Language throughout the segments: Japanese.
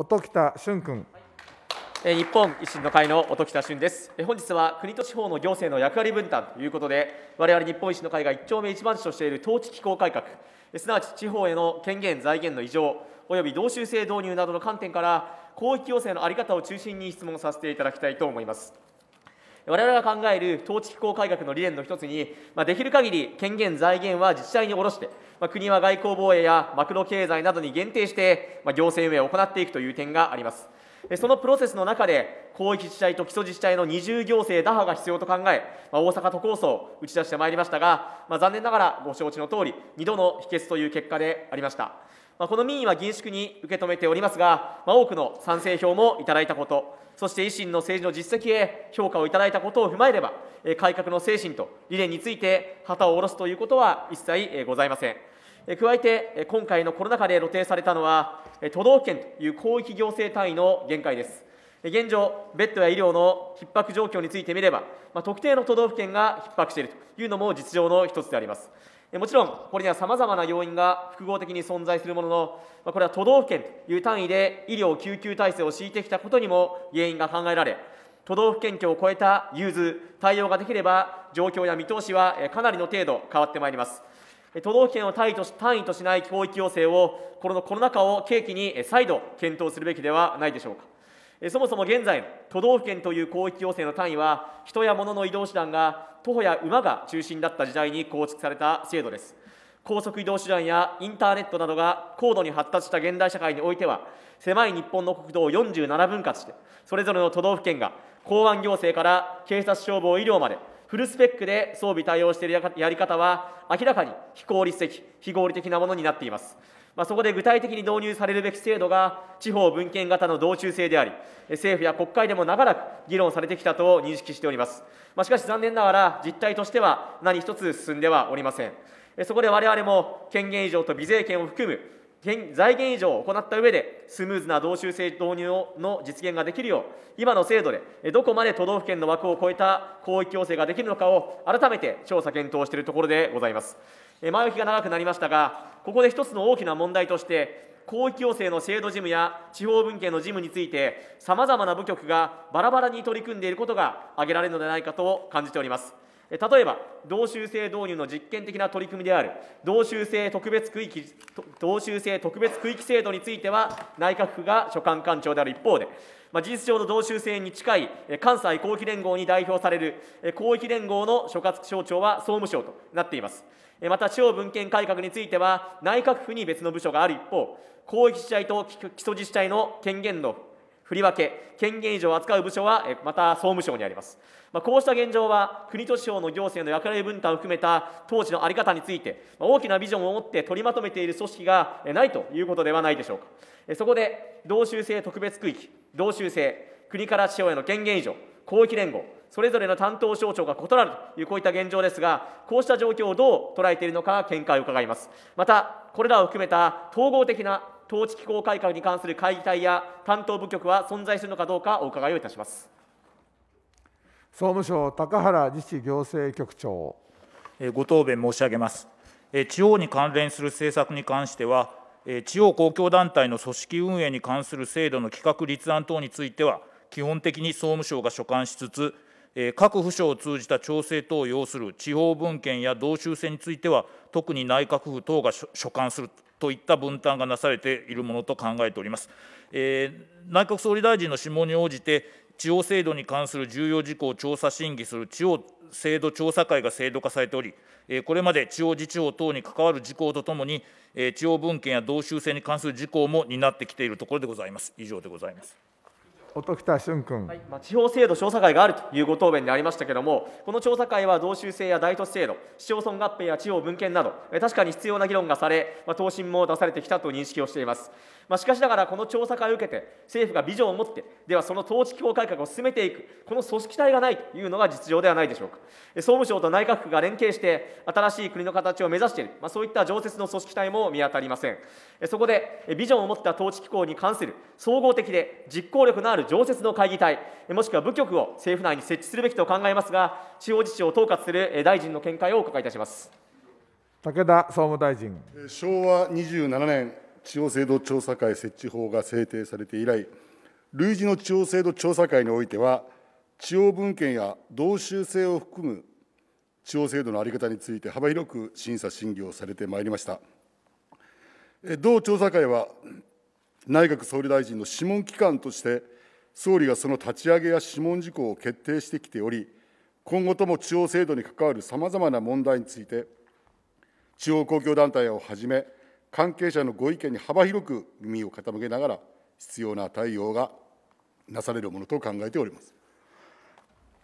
音喜多俊君。日本維新の会の音喜多俊です本日は国と地方の行政の役割分担ということで我々日本維新の会が一丁目一番地としている統治機構改革すなわち地方への権限財源の異常および同州制導入などの観点から広域要請の在り方を中心に質問させていただきたいと思います我々が考える統治機構改革の理念の一つに、まあ、できる限り権限、財源は自治体に下ろして、まあ、国は外交防衛やマクロ経済などに限定して、まあ、行政運営を行っていくという点があります。そのプロセスの中で、広域自治体と基礎自治体の二重行政打破が必要と考え、まあ、大阪都構想を打ち出してまいりましたが、まあ、残念ながらご承知の通り、2度の否決という結果でありました。まあ、この民意は厳粛に受け止めておりますが、まあ、多くの賛成票もいただいたこと、そして維新の政治の実績へ評価をいただいたことを踏まえれば、改革の精神と理念について旗を下ろすということは一切ございません。加えて、今回のコロナ禍で露呈されたのは、都道府県という広域行政単位の限界です。現状、ベッドや医療の逼迫状況について見れば、まあ、特定の都道府県が逼迫しているというのも実情の一つであります。もちろんこれにはさまざまな要因が複合的に存在するものの、まこれは都道府県という単位で医療救急体制を敷いてきたことにも原因が考えられ都道府県境を超えた融通対応ができれば状況や見通しはかなりの程度変わってまいります都道府県を単位とし単位としない広域要請をこのコロナ禍を契機に再度検討するべきではないでしょうかそもそも現在都道府県という広域要請の単位は人や物の移動手段が徒歩や馬が中心だった時代に構築された制度です高速移動手段やインターネットなどが高度に発達した現代社会においては狭い日本の国土を47分割してそれぞれの都道府県が公安行政から警察消防医療までフルスペックで装備対応しているやり方は明らかに非効率的非合理的なものになっていますまあ、そこで具体的に導入されるべき制度が地方分権型の道中制であり、政府や国会でも長らく議論されてきたと認識しております。まあ、しかし残念ながら、実態としては何一つ進んではおりません。そこで我々も権限以上と微税権を含む財源以上を行った上で、スムーズな道州制導入の実現ができるよう、今の制度でどこまで都道府県の枠を超えた広域要請ができるのかを改めて調査検討しているところでございます。前置きが長くなりましたが、ここで一つの大きな問題として広域行政の制度事務や地方文献の事務についてさまざまな部局がバラバラに取り組んでいることが挙げられるのではないかと感じております例えば同州制導入の実験的な取り組みである同州制特別区域同州制特別区域制度については内閣府が所管官庁である一方でまあ、事実上の同州制に近い関西広域連合に代表される広域連合の所轄省庁は総務省となっていますまた地方文献改革については内閣府に別の部署がある一方広域自治体と基礎自治体の権限の振り分け、権限以上を扱う部署はまた総務省にあります。まあ、こうした現状は、国と地方の行政の役割分担を含めた当時の在り方について、まあ、大きなビジョンを持って取りまとめている組織がないということではないでしょうか。そこで、同州制特別区域、同州制、国から地方への権限以上、広域連合、それぞれの担当省庁が異なるというこういった現状ですが、こうした状況をどう捉えているのか見解を伺います。また、これらを含めた統合的な統治機構改革に関する会議体や担当部局は存在するのかどうかお伺いをいたします。総務省高原自治行政局長ご答弁申し上げます地方に関連する政策に関しては地方公共団体の組織運営に関する制度の企画立案等については基本的に総務省が所管しつつ各府省を通じた調整等を要する地方分権や道州制については特に内閣府等が所管するといった分担がなされているものと考えております。えー、内閣総理大臣の諮問に応じて、地方制度に関する重要事項を調査審議する地方制度調査会が制度化されており、これまで地方自治法等に関わる事項とともに、地方文献や同州制に関する事項も担ってきているところでございます。以上でございます。音喜多俊君、はい、まあ、地方制度調査会があるというご答弁でありましたけれども、この調査会は道州制や大都市制度、市町村合併や地方分権など、確かに必要な議論がされ、まあ、答申も出されてきたと認識をしています。まあ、しかしながら、この調査会を受けて、政府がビジョンを持って、ではその統治機構改革を進めていく、この組織体がないというのが実情ではないでしょうか。総務省と内閣府が連携して、新しい国の形を目指している、まあ、そういった常設の組織体も見当たりません。そこで、ビジョンを持った統治機構に関する総合的で実行力のあるる常設の会議体、もしくは部局を政府内に設置するべきと考えますが、地方自治を統括する大臣の見解をお伺いいたします武田総務大臣。昭和27年、地方制度調査会設置法が制定されて以来、類似の地方制度調査会においては、地方文献や同州制を含む地方制度の在り方について幅広く審査・審議をされてまいりました。同調査会は内閣総理大臣の諮問機関として総理がその立ち上げや諮問事項を決定してきており、今後とも地方制度に関わるさまざまな問題について、地方公共団体をはじめ、関係者のご意見に幅広く耳を傾けながら、必要な対応がなされるものと考えております。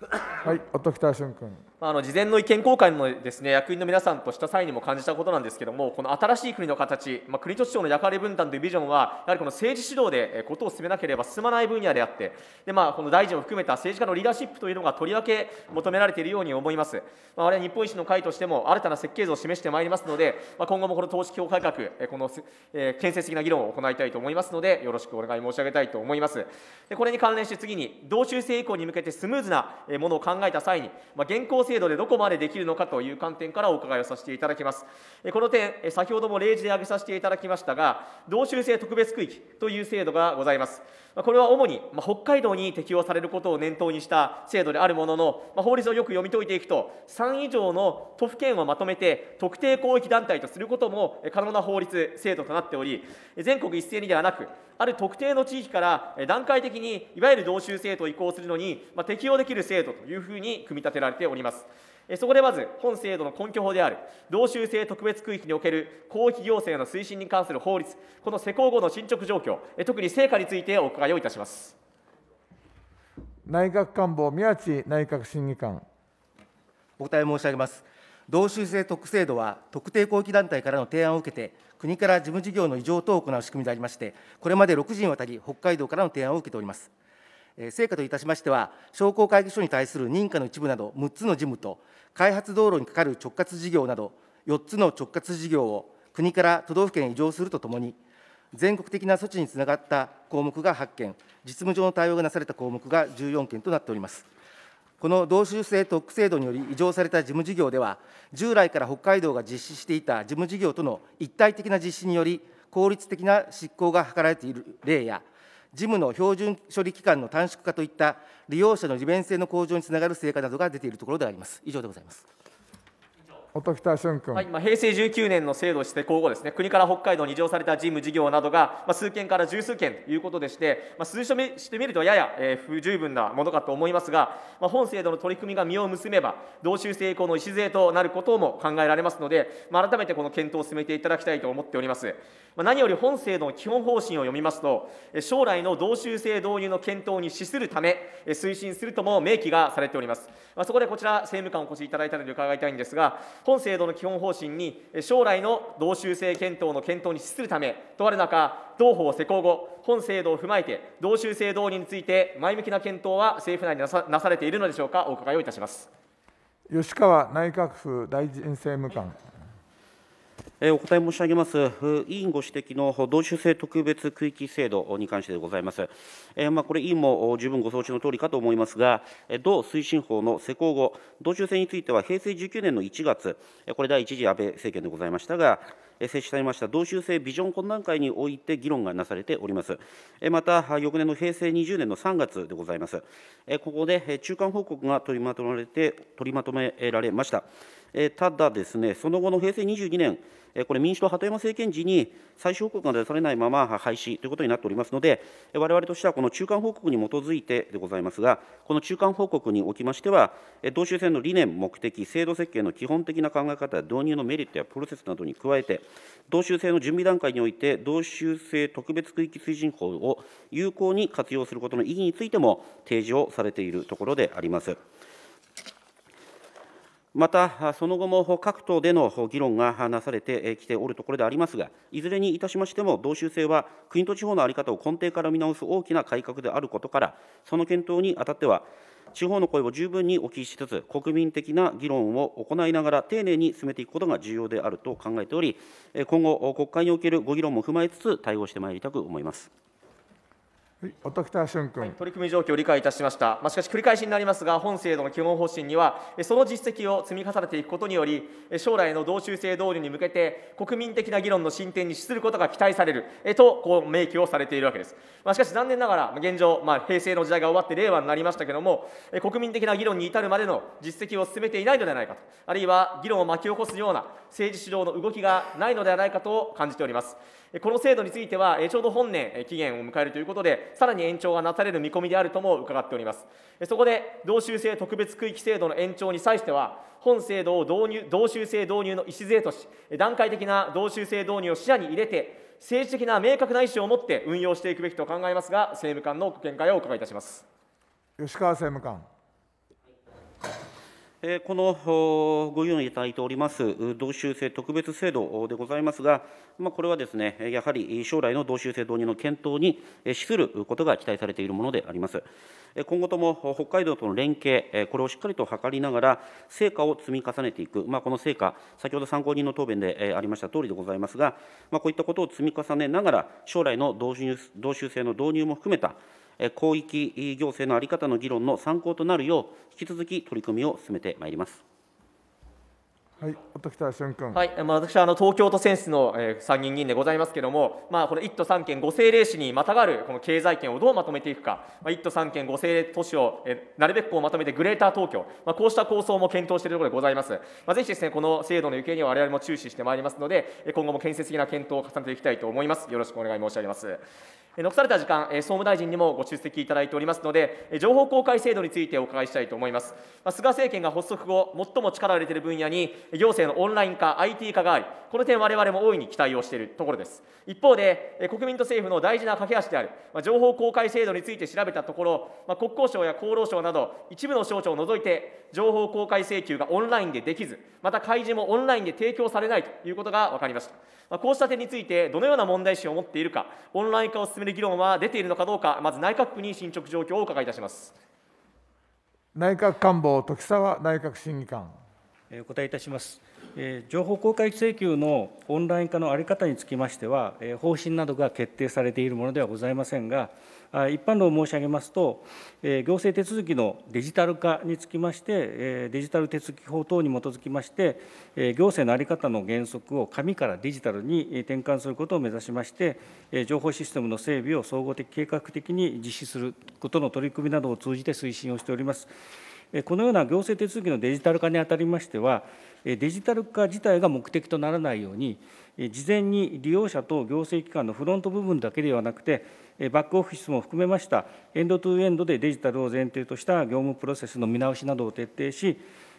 はい、音喜多俊君。あの事前の意見交換のですね役員の皆さんとした際にも感じたことなんですけども、この新しい国の形、まあ、国と地方の役割分担というビジョンは、やはりこの政治主導でことを進めなければ進まない分野であって、でまあ、この大臣を含めた政治家のリーダーシップというのがとりわけ求められているように思います。まあ、我々日本維新の会としても、新たな設計図を示してまいりますので、まあ、今後もこの投資協改革、この、え建設的な議論を行いたいと思いますので、よろしくお願い申し上げたいと思います。でこれに関連して次に、道州制以降に向けてスムーズなものを考えた際に、まあ、現行政精度でどこまでできるのかという観点からお伺いをさせていただきます。この点、先ほども例示で挙げさせていただきましたが、同州制特別区域という制度がございます。これは主に北海道に適用されることを念頭にした制度であるものの、法律をよく読み解いていくと、3以上の都府県をまとめて特定広域団体とすることも可能な法律、制度となっており、全国一斉にではなく、ある特定の地域から段階的にいわゆる同州制度を移行するのに適用できる制度というふうに組み立てられております。ますそこでまず本制度の根拠法である同州制特別区域における公費行政の推進に関する法律この施行後の進捗状況特に成果についてお伺いをいたします内閣官房宮地内閣審議官お答え申し上げます同州制特制度は特定広域団体からの提案を受けて国から事務事業の異譲等を行う仕組みでありましてこれまで6時にわたり北海道からの提案を受けております成果といたしましては、商工会議所に対する認可の一部など6つの事務と、開発道路にかかる直轄事業など、4つの直轄事業を国から都道府県へ移譲するとともに、全国的な措置につながった項目が8件、実務上の対応がなされた項目が14件となっております。この同州制特区制度により移譲された事務事業では、従来から北海道が実施していた事務事業との一体的な実施により、効率的な執行が図られている例や、事務の標準処理期間の短縮化といった利用者の利便性の向上につながる成果などが出ているところであります。以上でございます。音喜多俊君、はい、まあ、平成19年の制度施行後ですね国から北海道に移譲された事務事業などが、まあ、数件から十数件ということでして、まあ、数書してみるとやや、えー、不十分なものかと思いますが、まあ、本制度の取り組みが実を結べば同州成功の礎となることも考えられますので、まあ、改めてこの検討を進めていただきたいと思っております、まあ、何より本制度の基本方針を読みますと将来の同州制導入の検討に資するため推進するとも明記がされております、まあ、そこでこちら政務官お越しいただいたので伺いたいんですが本制度の基本方針に将来の道州制検討の検討に資するため問われ中同法施行後本制度を踏まえて道州制導入について前向きな検討は政府内になさなされているのでしょうかお伺いをいたします吉川内閣府大臣政務官、はいお答え申し上げます委員ご指摘の同種性特別区域制度に関してでございます。えまこれ、委員も十分ご承知のとおりかと思いますが、同推進法の施行後、同種性については平成19年の1月、これ、第1次安倍政権でございましたが、設置されました同州制ビジョン懇談会において議論がなされております。また、翌年の平成20年の3月でございます。ここで中間報告が取りまとめられて取りまとめられました。えただですね、その後の平成22年、えこれ、民主党鳩山政権時に最終報告が出されないまま廃止ということになっておりますので、われわれとしてはこの中間報告に基づいてでございますが、この中間報告におきましては、同州選の理念、目的、制度設計の基本的な考え方や導入のメリットやプロセスなどに加えて、同州制の準備段階において、同州制特別区域推進法を有効に活用することの意義についても提示をされているところであります。また、その後も各党での議論がなされてきておるところでありますが、いずれにいたしましても、同州制は国と地方の在り方を根底から見直す大きな改革であることから、その検討にあたっては、地方の声を十分にお聞きしつつ、国民的な議論を行いながら、丁寧に進めていくことが重要であると考えており、今後、国会におけるご議論も踏まえつつ、対応してまいりたく思います。音喜多俊君、はい、取り組み状況を理解いたしました、まあ、しかし繰り返しになりますが本制度の基本方針にはその実績を積み重ねていくことにより将来の同州制導入に向けて国民的な議論の進展に資することが期待されるとこう明記をされているわけです、まあ、しかし残念ながら現状、まあ、平成の時代が終わって令和になりましたけれども国民的な議論に至るまでの実績を進めていないのではないかとあるいは議論を巻き起こすような政治主導の動きがないのではないかと感じておりますこの制度については、ちょうど本年、期限を迎えるということで、さらに延長がなされる見込みであるとも伺っております。そこで、同州制特別区域制度の延長に際しては、本制度を導入同州制導入の礎とし、段階的な同州制導入を視野に入れて、政治的な明確な意思を持って運用していくべきと考えますが、政務官のご見解をお伺いいたします吉川政務官。このご議論いただいております同州制特別制度でございますが、まこれはですね、やはり将来の同州制導入の検討に資することが期待されているものであります。今後とも北海道との連携、これをしっかりと図りながら、成果を積み重ねていく、まあ、この成果、先ほど参考人の答弁でありましたとおりでございますが、まこういったことを積み重ねながら、将来の同州制の導入も含めた、広域行政の在り方の議論の参考となるよう、引き続き取り組みを進めてまいります。はい、おと私は俊君。はい、まあ、私はあの東京都選出の、えー、参議院議員でございますけれども、まあ、この一都三県五政令市にまたがるこの経済圏をどうまとめていくか、まあ、一都三県五政令都市を、えー、なるべくこうまとめてグレーター東京、まあ、こうした構想も検討しているところでございます。まあ、ぜひですね、この制度の行方には我々も注視してまいりますので、今後も建設的な検討を重ねていきたいと思います。よろしくお願い申し上げます。え残された時間、え総務大臣にもご出席いただいておりますので、え情報公開制度についてお伺いしたいと思います。まあ、菅政権が発足後、最も力を入れている分野に、行政のオンライン化、IT 化があり、この点、我々も大いに期待をしているところです。一方で、国民と政府の大事な架け橋である、情報公開制度について調べたところ、国交省や厚労省など、一部の省庁を除いて、情報公開請求がオンラインでできず、また開示もオンラインで提供されないということが分かりました。こうした点について、どのような問題識を持っているか、オンライン化を進める議論は出ているのかどうか、まず内閣府に進捗状況をお伺いいたします。内閣官房時澤内閣審議官。お答えいたします。情報公開請求のオンライン化の在り方につきましては、方針などが決定されているものではございませんが、一般論を申し上げますと、行政手続きのデジタル化につきまして、デジタル手続き法等に基づきまして、行政の在り方の原則を紙からデジタルに転換することを目指しまして、情報システムの整備を総合的、計画的に実施することの取り組みなどを通じて推進をしております。このような行政手続きのデジタル化にあたりましては、デジタル化自体が目的とならないように、事前に利用者と行政機関のフロント部分だけではなくて、バックオフィスも含めましたエンドトゥエンドでデジタルを前提とした業務プロセスの見直しなどを徹底し、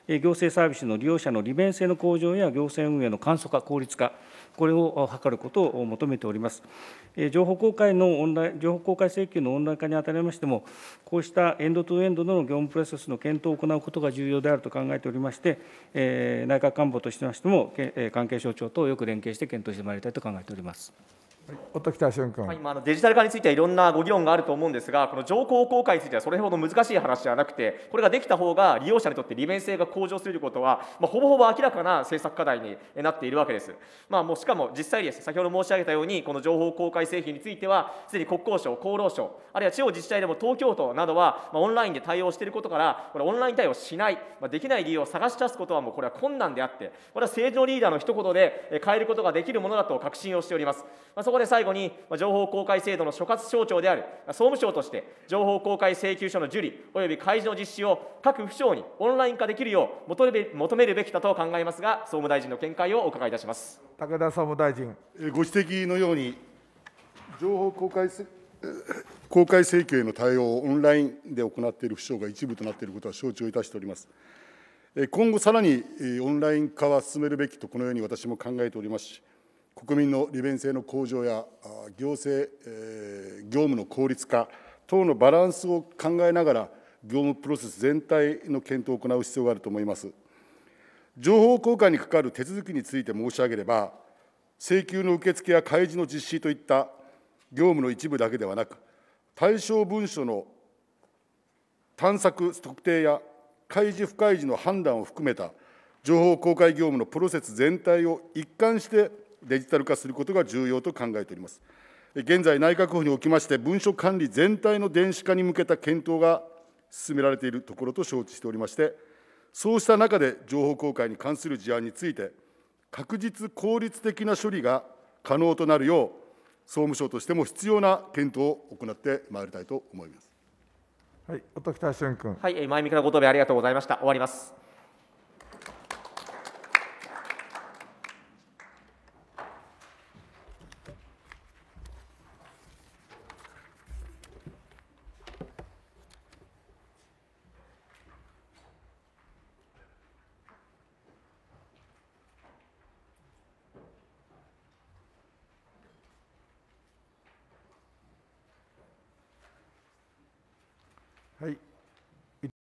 行政サービスの利用者の利便性の向上や行政運営の簡素化、効率化、これを図ることを求めております。情報公開のオンライン、情報公開請求のオンライン化にあたりましても、こうしたエンドトゥエンドの業務プロセスの検討を行うことが重要であると考えておりまして、内閣官房としましても、関係省庁とよく連携して検討してまいりたいと考えております。音喜多俊君、はい、今あデジタル化についてはいろんなご議論があると思うんですがこの情報公開についてはそれほど難しい話ではなくてこれができた方が利用者にとって利便性が向上することは、まあ、ほぼほぼ明らかな政策課題になっているわけです、まあ、もうしかも実際にです、ね、先ほど申し上げたようにこの情報公開製品についてはすでに国交省厚労省あるいは地方自治体でも東京都などは、まあ、オンラインで対応していることからこれオンライン対応しない、まあ、できない理由を探し出すことはもうこれは困難であってこれは政治のリーダーの一言で変えることができるものだと確信をしております、まあ、そこで最後に、情報公開制度の所轄省庁である総務省として、情報公開請求書の受理及び開示の実施を各府省にオンライン化できるよう求め求めるべきだと考えますが、総務大臣の見解をお伺いいたします武田総務大臣。ご指摘のように、情報公開 公開請求への対応をオンラインで行っている府省が一部となっていることは承知をいたしております。今後、さらにオンライン化は進めるべきと、このように私も考えておりますし、国民の利便性の向上や行政、えー、業務の効率化等のバランスを考えながら業務プロセス全体の検討を行う必要があると思います情報交換にかかる手続きについて申し上げれば請求の受付や開示の実施といった業務の一部だけではなく対象文書の探索特定や開示不開示の判断を含めた情報公開業務のプロセス全体を一貫してデジタル化することが重要と考えております。現在、内閣府におきまして、文書管理全体の電子化に向けた検討が進められているところと承知しておりまして、そうした中で情報公開に関する事案について、確実・効率的な処理が可能となるよう、総務省としても必要な検討を行ってまいりたいと思います。はい、音喜多駿君。はい、前向きなご答弁ありがとうございました。終わります。